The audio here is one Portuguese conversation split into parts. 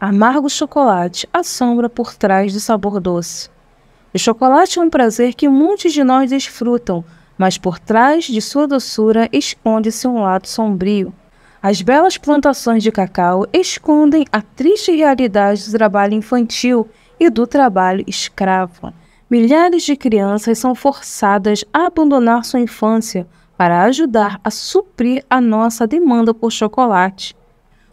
Amargo chocolate, a sombra por trás do sabor doce. O chocolate é um prazer que muitos de nós desfrutam, mas por trás de sua doçura esconde-se um lado sombrio. As belas plantações de cacau escondem a triste realidade do trabalho infantil e do trabalho escravo. Milhares de crianças são forçadas a abandonar sua infância para ajudar a suprir a nossa demanda por chocolate.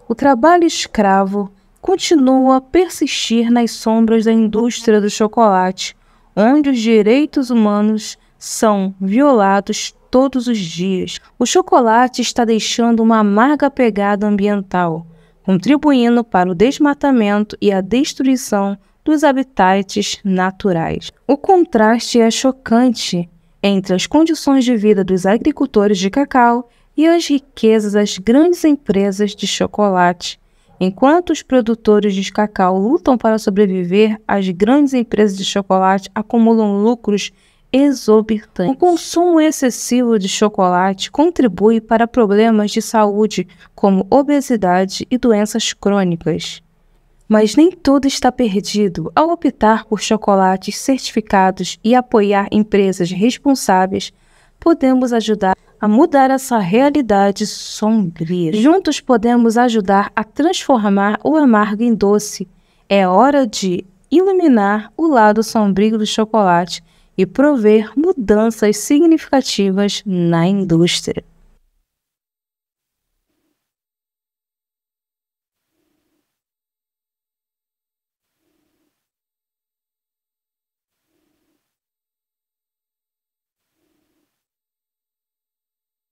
O trabalho escravo continua a persistir nas sombras da indústria do chocolate, onde os direitos humanos são violados todos os dias. O chocolate está deixando uma amarga pegada ambiental, contribuindo para o desmatamento e a destruição dos habitats naturais. O contraste é chocante entre as condições de vida dos agricultores de cacau e as riquezas das grandes empresas de chocolate, Enquanto os produtores de cacau lutam para sobreviver, as grandes empresas de chocolate acumulam lucros exorbitantes. O consumo excessivo de chocolate contribui para problemas de saúde, como obesidade e doenças crônicas. Mas nem tudo está perdido. Ao optar por chocolates certificados e apoiar empresas responsáveis, podemos ajudar a mudar essa realidade sombria. Juntos podemos ajudar a transformar o amargo em doce. É hora de iluminar o lado sombrio do chocolate e prover mudanças significativas na indústria.